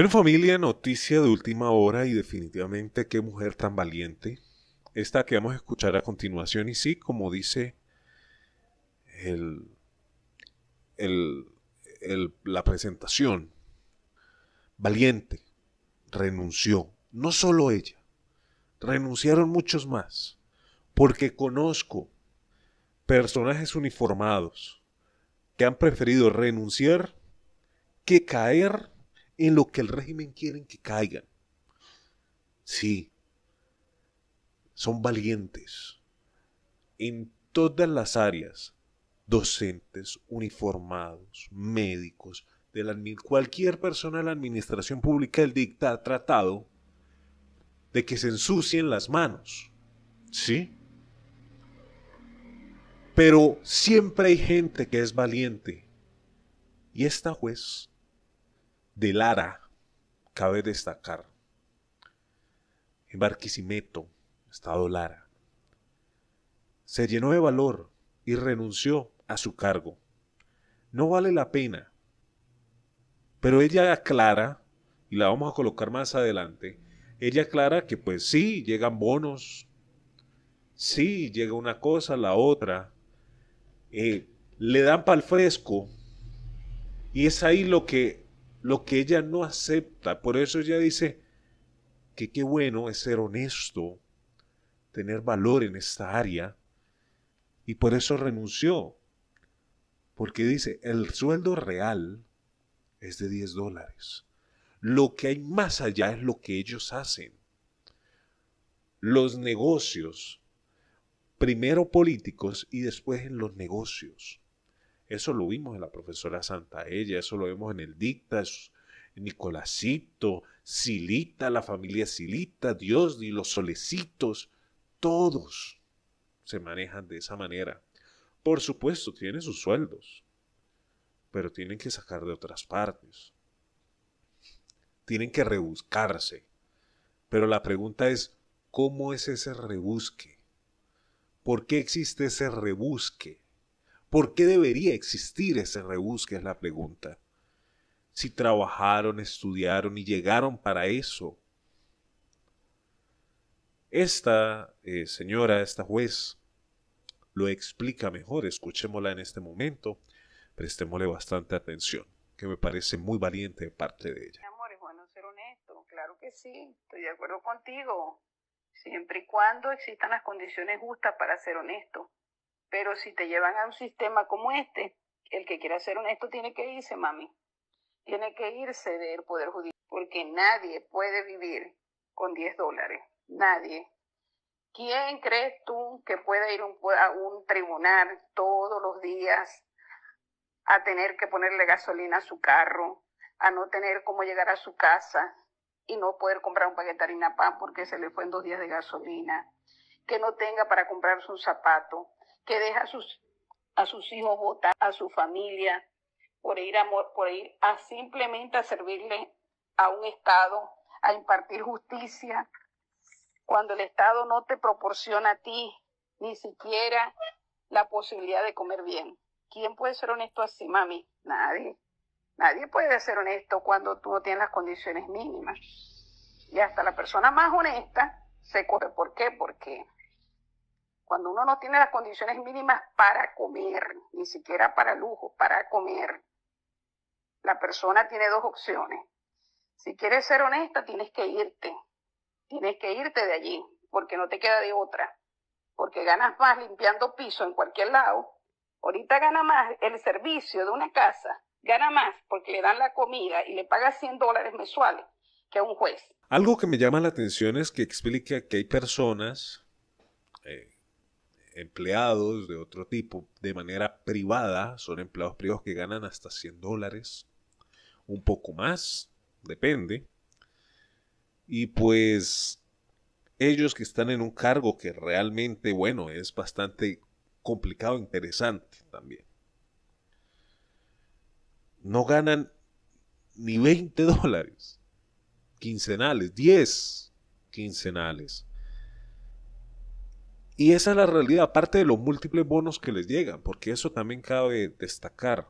Bueno, familia, noticia de última hora y definitivamente qué mujer tan valiente. Esta que vamos a escuchar a continuación y sí, como dice la presentación, valiente, renunció. No solo ella, renunciaron muchos más, porque conozco personajes uniformados que han preferido renunciar que caer en lo que el régimen quieren que caigan. Sí, son valientes en todas las áreas, docentes, uniformados, médicos, de cualquier persona de la administración pública del dicta ha tratado de que se ensucien las manos. ¿Sí? Pero siempre hay gente que es valiente. Y esta juez de Lara, cabe destacar. En Barquisimeto, estado Lara. Se llenó de valor y renunció a su cargo. No vale la pena. Pero ella aclara, y la vamos a colocar más adelante, ella aclara que pues sí, llegan bonos, sí, llega una cosa, la otra, eh, le dan pa'l fresco, y es ahí lo que lo que ella no acepta. Por eso ella dice que qué bueno es ser honesto, tener valor en esta área, y por eso renunció. Porque dice, el sueldo real es de 10 dólares. Lo que hay más allá es lo que ellos hacen. Los negocios, primero políticos y después en los negocios. Eso lo vimos en la profesora Santa, ella. eso lo vemos en el Dicta, Nicolásito, Silita, la familia Silita, Dios y los solecitos, todos se manejan de esa manera. Por supuesto, tienen sus sueldos, pero tienen que sacar de otras partes. Tienen que rebuscarse. Pero la pregunta es, ¿cómo es ese rebusque? ¿Por qué existe ese rebusque? ¿Por qué debería existir ese rebusque? Es la pregunta. Si trabajaron, estudiaron y llegaron para eso. Esta eh, señora, esta juez, lo explica mejor. Escuchémosla en este momento. Prestémosle bastante atención, que me parece muy valiente de parte de ella. Mi amor, es bueno ser honesto. Claro que sí, estoy de acuerdo contigo. Siempre y cuando existan las condiciones justas para ser honesto. Pero si te llevan a un sistema como este, el que quiera ser honesto tiene que irse, mami. Tiene que irse del Poder Judicial, porque nadie puede vivir con 10 dólares. Nadie. ¿Quién crees tú que pueda ir a un tribunal todos los días a tener que ponerle gasolina a su carro, a no tener cómo llegar a su casa y no poder comprar un paquete de harina pan porque se le fue en dos días de gasolina, que no tenga para comprarse un zapato, que deja a sus, hijos votar, a su familia, por ir, a, por ir a simplemente a servirle a un Estado, a impartir justicia, cuando el Estado no te proporciona a ti ni siquiera la posibilidad de comer bien. ¿Quién puede ser honesto así, mami? Nadie. Nadie puede ser honesto cuando tú no tienes las condiciones mínimas. Y hasta la persona más honesta se corre. ¿Por qué? Porque cuando uno no tiene las condiciones mínimas para comer, ni siquiera para lujo, para comer, la persona tiene dos opciones. Si quieres ser honesta, tienes que irte, tienes que irte de allí, porque no te queda de otra, porque ganas más limpiando piso en cualquier lado. Ahorita gana más el servicio de una casa, gana más porque le dan la comida y le paga 100 dólares mensuales que a un juez. Algo que me llama la atención es que explica que hay personas eh, empleados de otro tipo de manera privada, son empleados privados que ganan hasta 100 dólares, un poco más, depende. Y pues ellos que están en un cargo que realmente, bueno, es bastante complicado, interesante también. No ganan ni 20 dólares quincenales, 10 quincenales. Y esa es la realidad, aparte de los múltiples bonos que les llegan, porque eso también cabe destacar.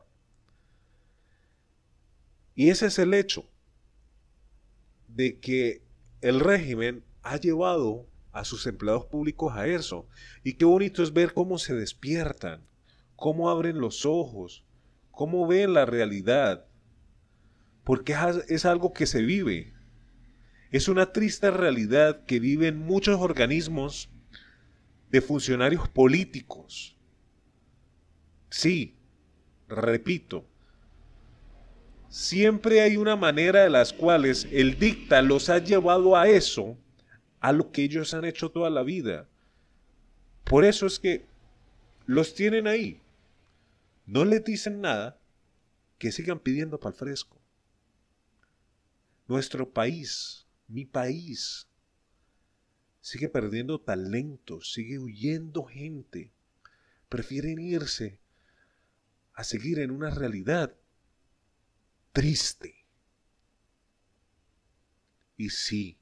Y ese es el hecho de que el régimen ha llevado a sus empleados públicos a eso. Y qué bonito es ver cómo se despiertan, cómo abren los ojos, cómo ven la realidad. Porque es algo que se vive. Es una triste realidad que viven muchos organismos de funcionarios políticos. Sí, repito, siempre hay una manera de las cuales el dicta los ha llevado a eso, a lo que ellos han hecho toda la vida. Por eso es que los tienen ahí. No les dicen nada, que sigan pidiendo pal fresco. Nuestro país, mi país, sigue perdiendo talento, sigue huyendo gente. Prefieren irse a seguir en una realidad triste. Y sí,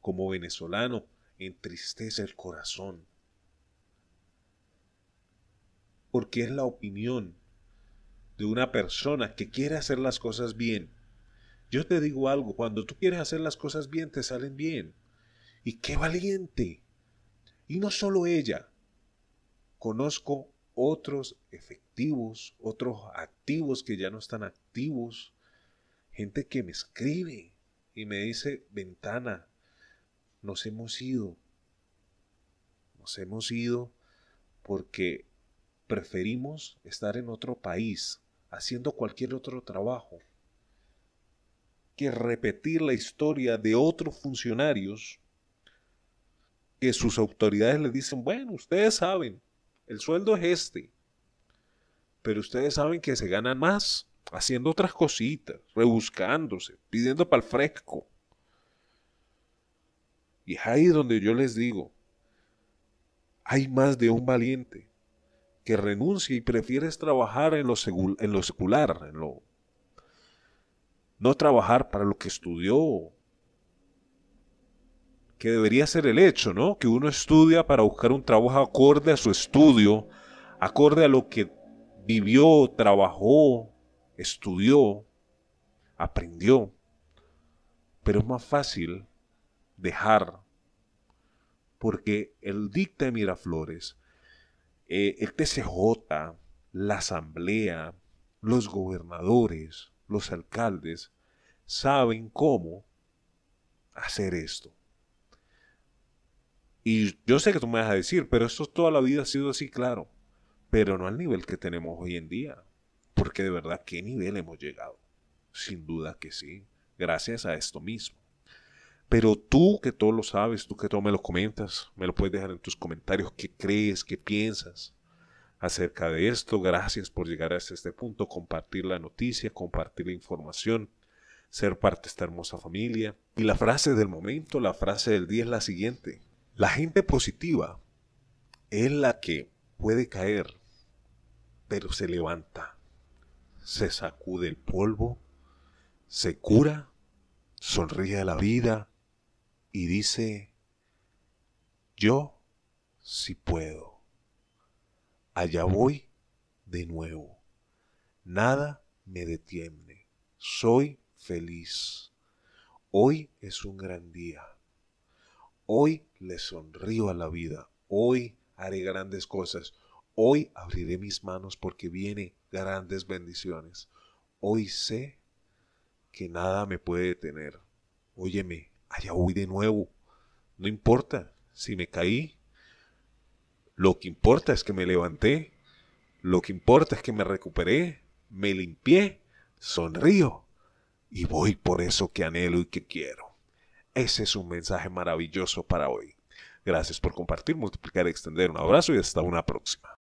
como venezolano, entristece el corazón. Porque es la opinión de una persona que quiere hacer las cosas bien. Yo te digo algo, cuando tú quieres hacer las cosas bien, te salen bien. Y qué valiente. Y no solo ella. Conozco otros efectivos, otros activos que ya no están activos, gente que me escribe y me dice, ventana, nos hemos ido, nos hemos ido porque preferimos estar en otro país haciendo cualquier otro trabajo que repetir la historia de otros funcionarios que sus autoridades les dicen, bueno, ustedes saben, el sueldo es este, pero ustedes saben que se ganan más haciendo otras cositas, rebuscándose, pidiendo para el fresco. Y es ahí donde yo les digo, hay más de un valiente que renuncia y prefiere trabajar en lo, en lo secular, en lo, no trabajar para lo que estudió, que debería ser el hecho, ¿no? Que uno estudia para buscar un trabajo acorde a su estudio, acorde a lo que vivió, trabajó, estudió, aprendió. Pero es más fácil dejar, porque el dicta de Miraflores, eh, el TCJ, la asamblea, los gobernadores, los alcaldes, saben cómo hacer esto. Y yo sé que tú me vas a decir, pero esto toda la vida ha sido así, claro. Pero no al nivel que tenemos hoy en día. Porque de verdad, ¿qué nivel hemos llegado? Sin duda que sí. Gracias a esto mismo. Pero tú que todo lo sabes, tú que todo me lo comentas, me lo puedes dejar en tus comentarios, qué crees, qué piensas acerca de esto. Gracias por llegar hasta este punto, compartir la noticia, compartir la información, ser parte de esta hermosa familia. Y la frase del momento, la frase del día es la siguiente. La gente positiva es la que puede caer, pero se levanta, se sacude el polvo, se cura, sonríe a la vida y dice, yo sí puedo. Allá voy de nuevo. Nada me detiene. Soy feliz. Hoy es un gran día. Hoy le sonrío a la vida. Hoy haré grandes cosas. Hoy abriré mis manos porque vienen grandes bendiciones. Hoy sé que nada me puede detener. Óyeme, allá voy de nuevo. No importa si me caí. Lo que importa es que me levanté. Lo que importa es que me recuperé. Me limpié. Sonrío. Y voy por eso que anhelo y que quiero. Ese es un mensaje maravilloso para hoy. Gracias por compartir, multiplicar, extender. Un abrazo y hasta una próxima.